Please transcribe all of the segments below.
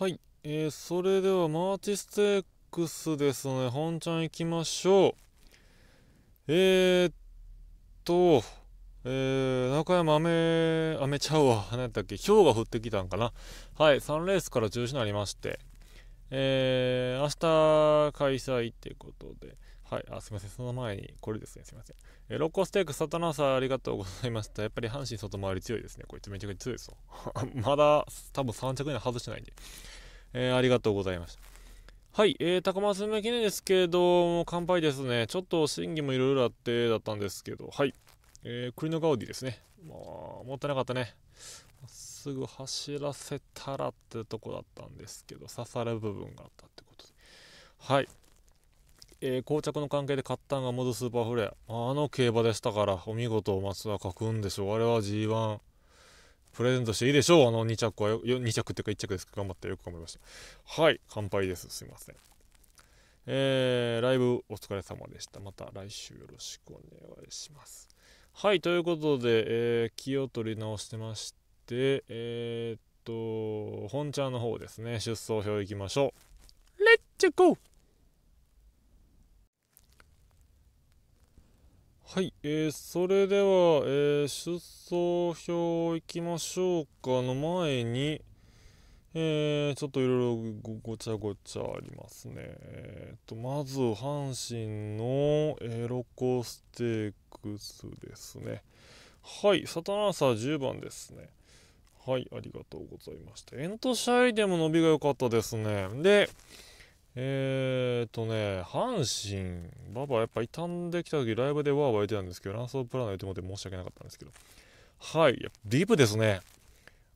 はい、えー、それではマーチステークスですね本ちゃん行きましょうえー、っとえー、中山雨、雨ちゃうわ。何やったっけ氷が降ってきたんかな。はい、3レースから中止になりまして、えー、明日開催ってことで、はい、あすみません、その前に、これですね、すみません。えロッコステーク、サタナーサーありがとうございました。やっぱり阪神外回り強いですね。こいつめちゃくちゃ強いですよ。まだ、多分3着には外してないんで。えー、ありがとうございました。はい、えー、高松記念ですけども、乾杯ですね。ちょっと審議もいろいろあってだったんですけど、はい、えー、クリノガウディですね。まあ、もったいなかったね。すぐ走らせたらってとこだったんですけど、刺さる部分があったってことで。はい。えー、膠着の関係で勝ったんが戻すスーパーフレア。あの競馬でしたから、お見事、松田書くんでしょう。あれは G1、プレゼントしていいでしょう。あの2着はよ、2着っていうか1着です頑張ってよく頑張りました。はい、乾杯です。すいません。えー、ライブお疲れ様でした。また来週よろしくお願いします。はい、ということで、えー、気を取り直してまして、えー、っと、本ちゃんの方ですね、出走表いきましょう。レッツゴーはい、えー、それでは、えー、出走表いきましょうかの前に、えー、ちょっといろいろごちゃごちゃありますね。えーと、とまず、阪神のエロコステークスですね。はい、サタナーサー10番ですね。はい、ありがとうございました。エントシャイでも伸びが良かったですね。で、えーとね、阪神、馬場やっぱ傷んできた時ライブでわーわー言ってたんですけど、ランソプランの言ってもって申し訳なかったんですけど、はい、ディープですね。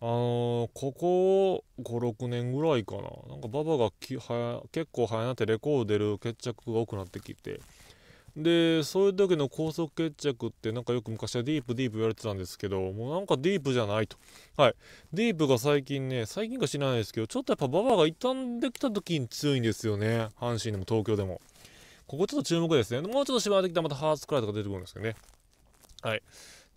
あのー、ここ5、6年ぐらいかな、なんか馬場がきは結構早なってレコード出る決着が多くなってきて、でそういう時の高速決着ってなんかよく昔はディープディープ言われてたんですけどもうなんかディープじゃないとはいディープが最近ね最近か知らないですけどちょっとやっぱ馬場が傷んできた時に強いんですよね阪神でも東京でもここちょっと注目ですねもうちょっと縛られてきたらまたハーツクライとか出てくるんですけどねはい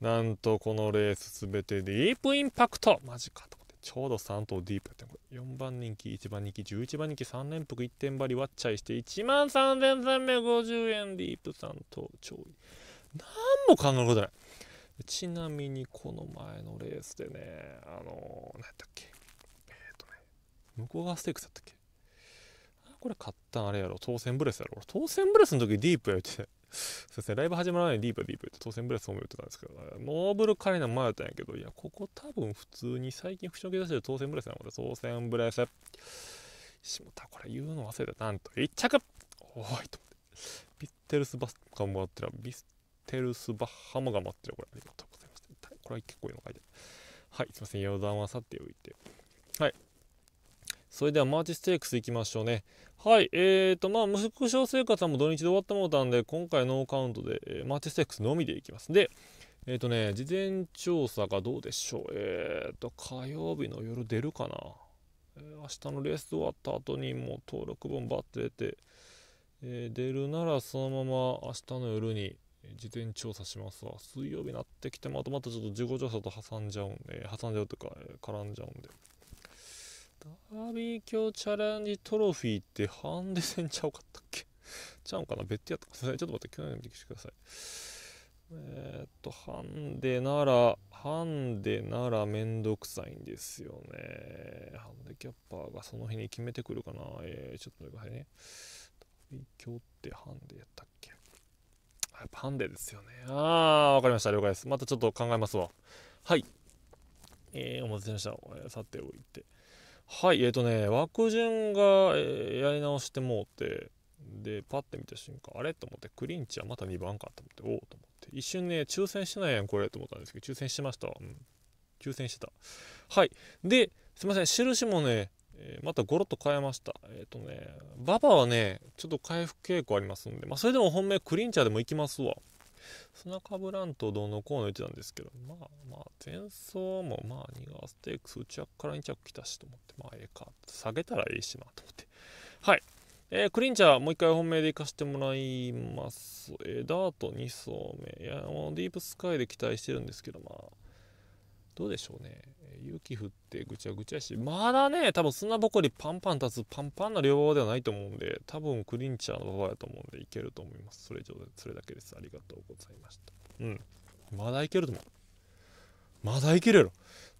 なんとこのレース全てディープインパクトマジかとちょうど3頭ディープやってこれ4番人気1番人気11番人気3連複1点張り割っちゃいして1万3350円ディープ3頭ちょいなんも考えることないちなみにこの前のレースでねあのー、何やったっけえっ、ー、とね向こう側ステークスだったっけこれ買ったんあれやろ当選ブレスやろ当選ブレスの時ディープや言ってそうですね、ライブ始まらないディープディープって当選ブレスホーム言ってたんですけど、ノーブルカレーの前だったんやけど、いや、ここ多分普通に最近不祥事出してる当選ブレスなので、当選ブレス。下田、これ言うの忘れた。なんと、1着おいと思って。ビステルスバッハもらってる。ビステルスバッハもが待ってる。これ、ありがとうございます。これは結構いいの書いてる。はい、すいません。余談はさておいて。はい。それではマーチステークスいきましょうね。はい、えーと、まあ、無副賞生活はもう土日で終わったものなんで、今回ノーカウントで、えー、マーチステークスのみでいきます。で、えっ、ー、とね、事前調査がどうでしょう。えっ、ー、と、火曜日の夜出るかな。えー、明日のレース終わった後にもう登録分バッて出て、えー、出るならそのまま明日の夜に事前調査しますわ。水曜日になってきて、またまたちょっと事後調査と挟んじゃうんで、挟んじゃうというか、絡んじゃうんで。ダービー強チャレンジトロフィーってハンデ戦ちゃうかったっけちゃうんかな別手やったかちょっと待って、去年の見てください。えー、っと、ハンデなら、ハンデならめんどくさいんですよね。ハンデキャッパーがその日に決めてくるかな。えー、ちょっと待ってくださいね。今日ってハンデやったっけやっぱハンデですよね。ああ、わかりました。了解です。またちょっと考えますわ。はい。えー、お待たせしました。さておいて。はいえっ、ー、とね枠順が、えー、やり直してもうてでパッて見た瞬間あれと思ってクリンチはまた2番かと思っておおと思って一瞬ね抽選してないやんこれと思ったんですけど抽選してましたうん抽選してたはいですいません印もねまたゴロッと変えました。えっ、ー、とね、ババはね、ちょっと回復傾向ありますんで、まあ、それでも本命クリンチャーでも行きますわ。砂かぶらんとどうのこうの言ってたんですけどまあまあ前走もまあニガーステークス1着から2着来たしと思ってまあええか下げたらええしなと思ってはいえー、クリンチャーもう一回本命で行かせてもらいます。えー、ダート2走目。いや、もうディープスカイで期待してるんですけど、まあ、どうでしょうね。雪降ってぐちゃぐちゃしまだね多分砂ぼこりパンパン立つパンパンな両ではないと思うんで多分クリンチャーの馬場やと思うんでいけると思いますそれ以上でそれだけですありがとうございましたうんまだいけると思うまだいけるやろ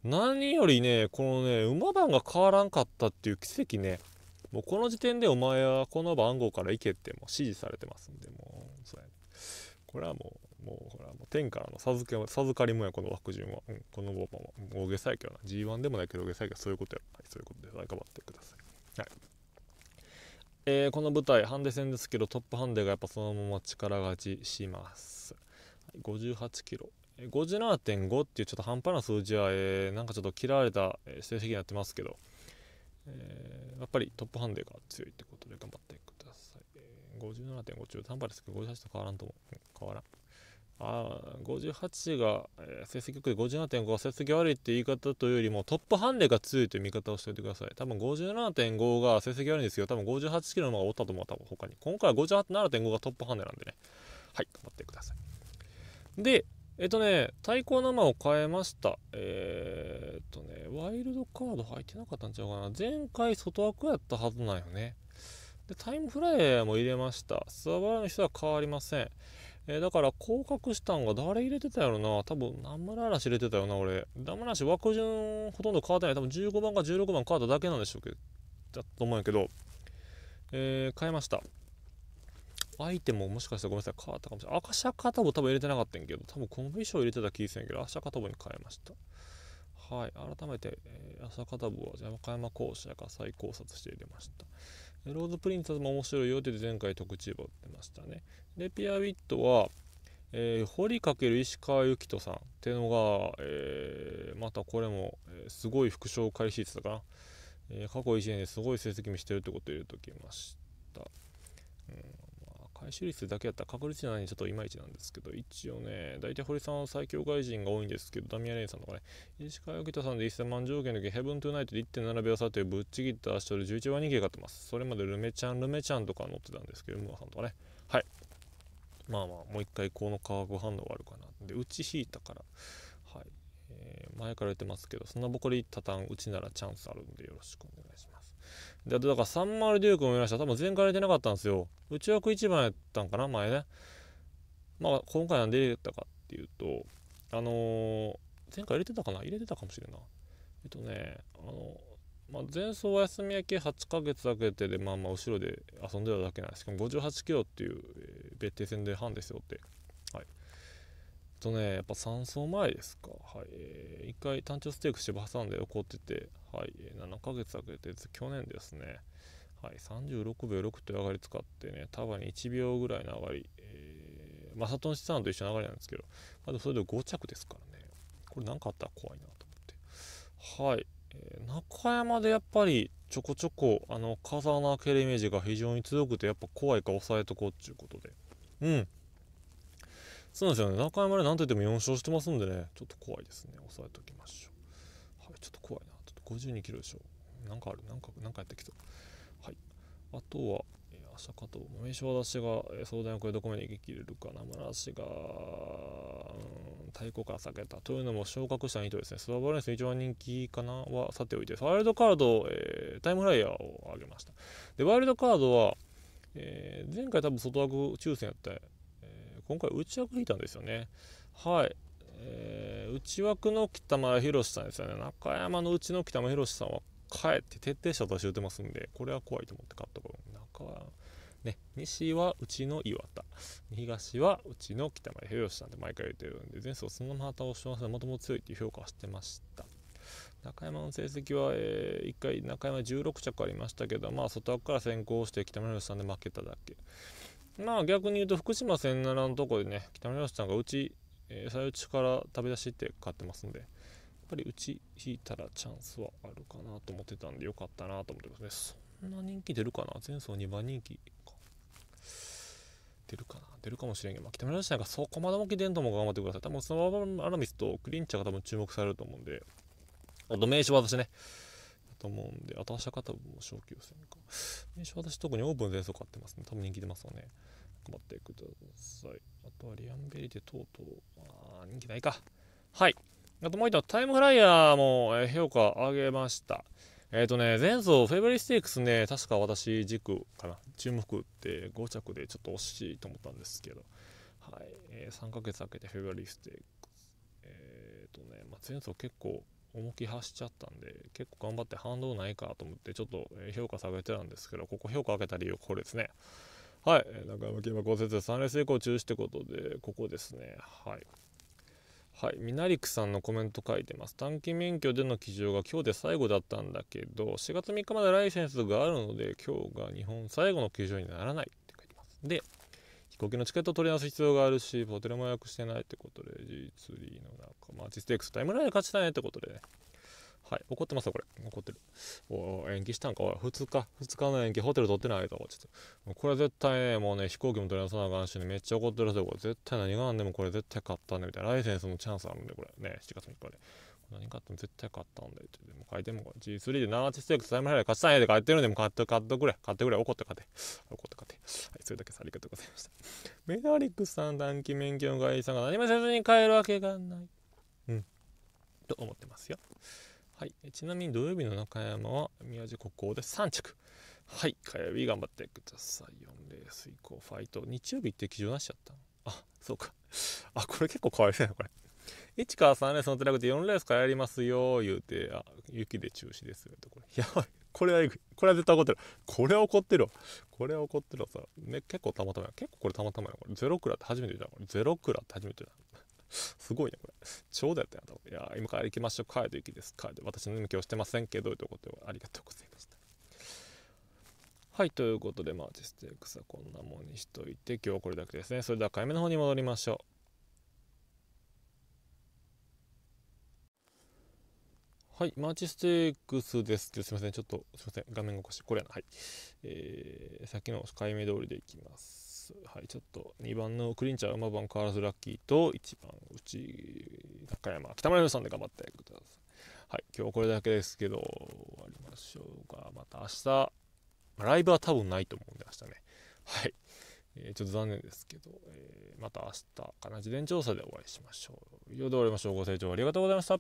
何よりねこのね馬番が変わらんかったっていう奇跡ねもうこの時点でお前はこの番号から行けってもう指示されてますんでもうそれこれはもうもうほらもう天からの授け授かりもやこの枠順は、うん、このまま大げさやけどな G1 でもないけど大げさやけどそういうことやはいそういうことで頑張ってくださいはいえー、この舞台ハンデ戦ですけどトップハンデがやっぱそのまま力勝ちします58キロ57.5っていうちょっと半端な数字は、えー、なんかちょっと嫌われた成績になってますけど、えー、やっぱりトップハンデが強いってことで頑張ってください、え57.5中途半端ですけど58と変わらんとも、うん、変わらんあ58が、えー、成績悪、くて57.5は成績悪いって言い方というよりもトップハンデが強いという見方をしておいてください多分57.5が成績悪いんですよ多分58キロの方がおったと思う多分他に今回は57.5がトップハンデなんでねはい頑張ってくださいでえっとね対抗生を変えましたえー、っとねワイルドカード入ってなかったんちゃうかな前回外枠やったはずなんよねでタイムフライヤーも入れましたスワバの人は変わりませんえー、だから降格したんが誰入れてたやろな多分ムラ嵐入れてたよな俺ムラ嵐枠順ほとんど変わってない多分15番か16番変わっただけなんでしょうけどだと思うんやけど、えー、変えましたアイテムももしかしたらごめんなさい変わったかもしれない赤シャカタボ多分入れてなかったんやけど多分コンビ賞入れてた気すんやけど赤シャカタボに変えましたはい、改めて、えー、朝方部は山岡山校舎が再考察して入れました。ローズプリンセスも面白いよって言って前回特注を打ってましたね。で、ピアウィットは、えー、堀×石川由紀人さんっていうのが、えー、またこれも、えー、すごい副賞開始率だかな、えー、過去1年ですごい成績見してるってことを言うときました。うん回収率だけやったら確率じゃないんでちょっといまいちなんですけど一応ね大体堀さんは最強外人が多いんですけどダミアレインさんとかね石川幸太さんで1000万条件の時ヘブントゥナイトで1.7秒差というぶっちぎった足取り11番人気勝ってますそれまでルメちゃんルメちゃんとか乗ってたんですけどムアさんとかねはいまあまあもう一回この化学反応があるかなで打ち引いたからはい、えー、前から言ってますけどそぼこりたたんうちならチャンスあるんでよろしくお願いしますで、あとだからサンマルデュークも見ました。多分前回出てなかったんですよ。内枠1番やったんかな、前ね。まあ、今回なんで入れたかっていうと、あのー、前回入れてたかな入れてたかもしれんな。えっとね、あの、まあ、前走は休み明け8ヶ月かけてでまあまあ後ろで遊んでただけなんですけど、58キロっていう、別定戦で半ですよってとねやっぱ3走前ですかはい、えー、1回単調ステーク芝挟んで怒っててはい7ヶ月かけて去年ですねはい36秒6という上がり使ってね束に1秒ぐらいの上がり、えー、マサトン資産と一緒の上がりなんですけどまだそれで5着ですからねこれ何かあったら怖いなと思ってはい、えー、中山でやっぱりちょこちょこあの風穴開けるイメージが非常に強くてやっぱ怖いか抑えとこうっていうことでうんそうなんですよね中山で何と言っても4勝してますんでねちょっと怖いですね押さえておきましょうはいちょっと怖いなちょっと52キロでしょなんかあるなんかなんかやってきそうはいあとは朝加藤名称出しが相談を超えどこまで行き切れるか生出しが、うん、太鼓から避けたというのも昇格した意図ですねスワバレンス一番人気かなはさておいてワイルドカード、えー、タイムフライヤーを上げましたでワイルドカードは、えー、前回多分外枠抽選やって今回内枠引いたんですよね。はい。えー、内枠の北村博さんですよね。中山のうちの北村博さんは帰って徹底した私打てますんで、これは怖いと思って勝ったころ。中ね、西はうちの岩田、東はうちの北村宏さんって毎回言ってるんで、前走そのまま倒しますので、もともと強いという評価はしてました。中山の成績は、えー、1回中山16着ありましたけど、まあ、外枠から先行して北村さんで負けただけ。まあ逆に言うと福島千奈のとこでね北村さんがうち最内から食べ出しって買ってますんでやっぱりうち引いたらチャンスはあるかなと思ってたんでよかったなと思ってますねそんな人気出るかな前走2番人気か出るかな出るかもしれんけど、まあ、北村さんがそこまで大きいんとも頑張ってください多分そのままアラミスとクリンチャーが多分注目されると思うんであと名刺渡しねと思うんで、あと明日方も小級戦か。名称私特にオープン全速買ってますね。多分人気出ますわね。頑張ってください。あとはリアンベリでとうとう、あ人気ないか。はい。あともう一度、タイムフライヤーも、え評価上げました。えっ、ー、とね、前走フェブリーステークスね、確か私軸かな、注目って5着でちょっと惜しいと思ったんですけど、はい、えー、3ヶ月空けてフェブリーステークス。えっ、ー、とね、まあ、前走結構重き走しちゃったんで結構頑張って反動ないかと思ってちょっと評価下げてたんですけどここ評価上げた理由これですねはい中山競馬公設3レース以降中止ってことでここですねはいはい、ミナリクさんのコメント書いてます。短期免許での騎乗が今日で最後だったんだけど、4月3日までライセンスがあるので、今日が日本最後の騎乗にならないって書いてます。で、行機のチケットを取り直す必要があるしホテルも予約してないってことで G3 の中マーチステークスタイムラインで勝ちたいねってことでねはい。怒ってますよ、これ。怒ってる。お延期したんか、おい。2日、2日の延期、ホテル取ってないと、ちょっと。これ絶対ね、もうね、飛行機も取り出さなあかんしね、めっちゃ怒ってるぞ、これ。絶対何があんでもこれ絶対買ったんで、みたいな。ライセンスもチャンスあるんで、これ。ね、7月3日で。何買っても絶対買ったんで、って。でも書いてもこれ G3 で7ステックスタイムライで勝ちたいで買ってるんで、も買って、買ってくれ。買ってくれ。怒って買って。怒って買って。はい、それだけさ、ありがとうございました。メダリックさん、短期免許の外員さんが何もせずに帰るわけがない。うん。と思ってますよ。はい、ちなみに土曜日の中山は宮地国王で3着。はい、火曜日頑張ってください。4レース以降、ファイト。日曜日って基準なしちゃったあ、そうか。あ、これ結構かわいそうやこれ。1か3レースのってなくて4レースからやりますよ、言うて、あ、雪で中止ですよ、これ。やばい。これはい。これは絶対怒ってる。これは怒ってるわ。これは怒ってるわさ。ね、結構たまたまや。結構これたまたまや。これゼロクラって初めて見た。これゼロクラって初めて見た。すごいね、これ。ちょうどやったやん。いや、今から行きましょう。帰るド行きです。帰る。私の向きをしてませんけど、ということで、ありがとうございました。はい、ということで、まあ、テステックスはこんなもんにしといて、今日はこれだけですね。それでは、回目の方に戻りましょう。はい、マーチステークスです。すいません、ちょっと、すいません、画面が起こして、これやな。はい。えー、さっきのえめ通りでいきます。はい、ちょっと2番のクリンチャー、馬番カわラスラッキーと1番口高山北村さんで頑張ってくださいはい今日これだけですけど終わりましょうかまた明日ライブは多分ないと思うんで明日ねはい、えー、ちょっと残念ですけど、えー、また明日かな事前調査でお会いしましょう以上で終わりましょうご清聴ありがとうございました